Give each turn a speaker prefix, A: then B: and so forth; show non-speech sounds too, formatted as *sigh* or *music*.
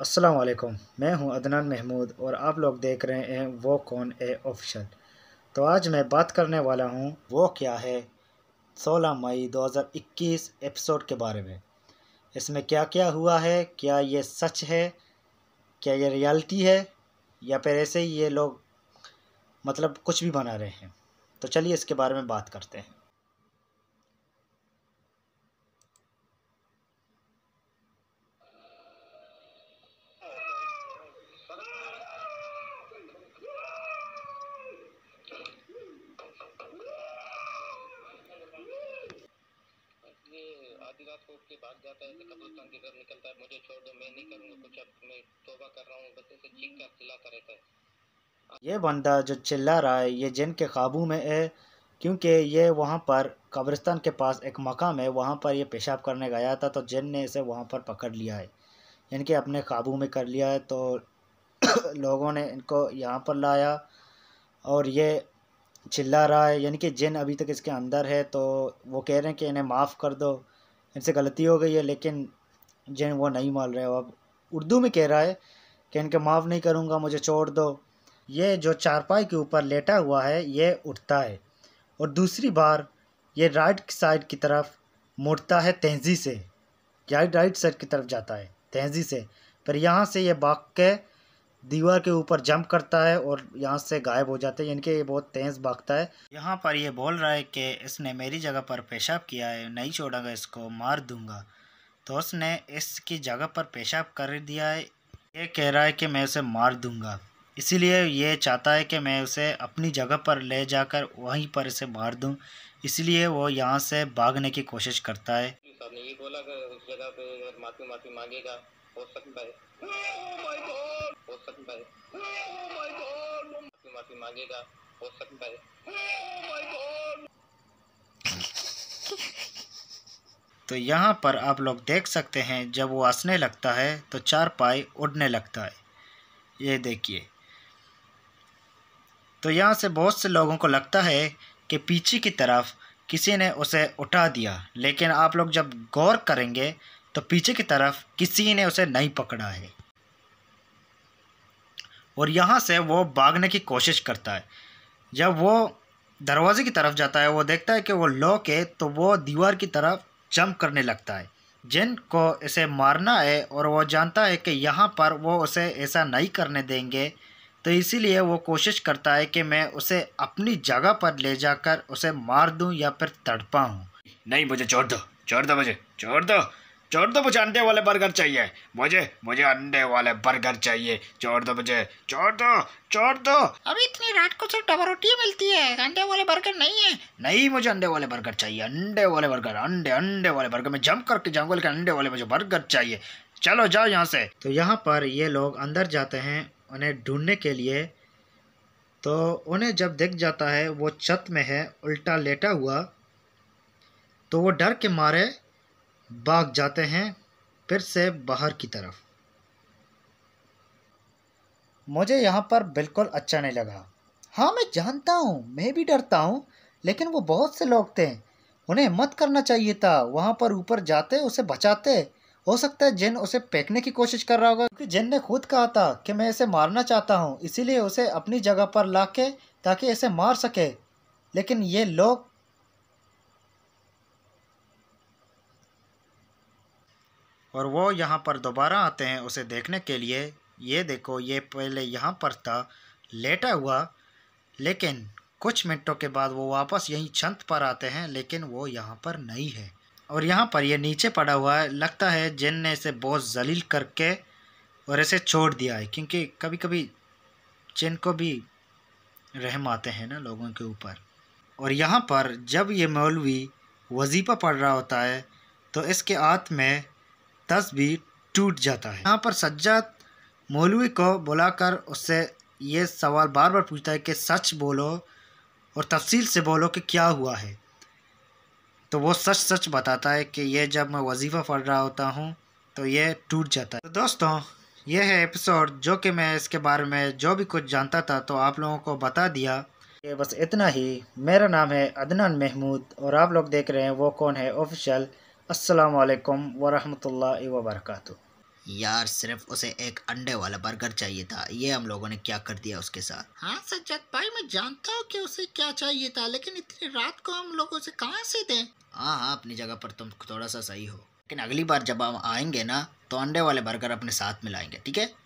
A: अस्सलाम वालेकुम मैं हूं अदनान महमूद और आप लोग देख रहे हैं वो कौन ए ऑफिशल तो आज मैं बात करने वाला हूं वो क्या है 16 मई 2021 एपिसोड के बारे में इसमें क्या क्या हुआ है क्या ये सच है क्या ये रियलिटी है या फिर ऐसे ही ये लोग मतलब कुछ भी बना रहे हैं तो चलिए इसके बारे में बात करते हैं को उठ के भाग जाता है कब्रिस्तान की तरफ निकलता है मुझे छोड़ दो मैं नहीं करूँगा कुछ अब मैं तोबा कर रहा हूँ बस ऐसे चीख कर चिल्लाता रहता है ये बंदा जो चिल्ला रहा है ये जिन के काबू में है क्योंकि ये वहाँ पर कब्रिस्तान के पास एक मकाम है वहाँ पर ये पेशाब करने गया था तो जिन ने इसे वहाँ पर पकड़ लिया है इनके अपने काबू में कर लिया है तो *coughs* लोगों ने इनको यहाँ पर लाया और ये चिल्ला रहा है यानी कि जिन अभी तक इसके अंदर है तो वो कह रहे हैं कि इन्हें माफ़ कर दो इनसे गलती हो गई है लेकिन जैन वो नहीं मान रहे हो अब उर्दू में कह रहा है कि इनके माफ़ नहीं करूँगा मुझे छोड़ दो ये जो चारपाई के ऊपर लेटा हुआ है ये उठता है और दूसरी बार ये राइट साइड की तरफ मुड़ता है तेजी से राइट राइट साइड की तरफ जाता है तेजी से पर यहाँ से ये बाग के दीवार के ऊपर जंप करता है और यहाँ से गायब हो जाते हैं यानी कि ये बहुत तेज भागता है यहाँ पर ये बोल रहा है कि इसने मेरी जगह पर पेशाब किया है नहीं छोड़ूंगा इसको मार दूंगा तो उसने इसकी जगह पर पेशाब कर दिया है ये कह रहा है कि मैं उसे मार दूंगा इसीलिए ये चाहता है कि मैं उसे अपनी जगह पर ले जाकर वहीं पर इसे मार दूँ इसलिए वो यहाँ से भागने की कोशिश करता है ने ये बोला कि उस जगह पे माफ़ी माफ़ी मांगेगा *laughs* तो यहाँ पर आप लोग देख सकते हैं जब वो हंसने लगता है तो चार पाई उड़ने लगता है ये देखिए तो यहाँ से बहुत से लोगों को लगता है कि पीछे की तरफ किसी ने उसे उठा दिया लेकिन आप लोग जब गौर करेंगे तो पीछे की तरफ किसी ने उसे नहीं पकड़ा है और यहाँ से वो भागने की कोशिश करता है जब वो दरवाजे की तरफ जाता है वो देखता है कि वो लॉक है तो वो दीवार की तरफ जंप करने लगता है जिन को इसे मारना है और वो जानता है कि यहाँ पर वो उसे ऐसा नहीं करने देंगे तो इसीलिए वो कोशिश करता है कि मैं उसे अपनी जगह पर ले जाकर उसे मार दूं या फिर तड़पाऊँ नहीं मुझे छोड़ दो छोड़ दो मुझे छोड़ दो चोर तो मुझे अंडे वाले बर्गर चाहिए मुझे मुझे अंडे वाले बर्गर चाहिए चोर तो मुझे चोर दो तो, चोर दो तो। अभी इतनी रात को सिर्फ डबल रोटी मिलती है अंडे वाले बर्गर नहीं है नहीं मुझे अंडे वाले बर्गर चाहिए अंडे वाले बर्गर अंडे अंडे वाले बर्गर में जम करके जाऊंगा लेकिन अंडे वाले मुझे बर्गर चाहिए चलो जाओ यहाँ से तो यहाँ पर ये लोग अंदर जाते हैं उन्हें ढूंढने के लिए तो उन्हें जब दिख जाता है वो छत में है उल्टा लेटा हुआ तो वो डर के मारे भाग जाते हैं फिर से बाहर की तरफ मुझे यहाँ पर बिल्कुल अच्छा नहीं लगा हाँ मैं जानता हूँ मैं भी डरता हूँ लेकिन वो बहुत से लोग थे उन्हें हिम्मत करना चाहिए था वहाँ पर ऊपर जाते उसे बचाते हो सकता है जिन उसे फेंकने की कोशिश कर रहा होगा क्योंकि जिन ने खुद कहा था कि मैं इसे मारना चाहता हूँ इसीलिए उसे अपनी जगह पर ला के ताकि इसे मार सके लेकिन ये लोग और वो यहाँ पर दोबारा आते हैं उसे देखने के लिए ये देखो ये पहले यहाँ पर था लेटा हुआ लेकिन कुछ मिनटों के बाद वो वापस यहीं छंत पर आते हैं लेकिन वो यहाँ पर नहीं है और यहाँ पर ये नीचे पड़ा हुआ है लगता है जिन ने इसे बहुत जलील करके और इसे छोड़ दिया है क्योंकि कभी कभी जिन को भी रहम आते हैं ना लोगों के ऊपर और यहाँ पर जब ये मौलवी वजीफ़ा पढ़ रहा होता है तो इसके हाथ में तस भी टूट जाता है यहाँ पर सज्जाद मौलवी को बुलाकर उससे ये सवाल बार बार पूछता है कि सच बोलो और तफसील से बोलो कि क्या हुआ है तो वो सच सच बताता है कि ये जब मैं वजीफ़ा पढ़ रहा होता हूँ तो ये टूट जाता है तो दोस्तों ये है एपिसोड जो कि मैं इसके बारे में जो भी कुछ जानता था तो आप लोगों को बता दिया कि बस इतना ही मेरा नाम है अदनान महमूद और आप लोग देख रहे हैं वो कौन है ऑफिशियल असलकम वरह वबरक यार सिर्फ उसे एक अंडे वाला बर्गर चाहिए था ये हम लोगों ने क्या कर दिया उसके साथ हाँ सज्जत भाई मैं जानता हूँ कि उसे क्या चाहिए था लेकिन इतनी रात को हम लोग उसे कहाँ से दें हाँ हाँ अपनी जगह पर तुम थोड़ा सा सही हो लेकिन अगली बार जब हम आएंगे ना तो अंडे वाले बर्गर अपने साथ मिलाएंगे ठीक है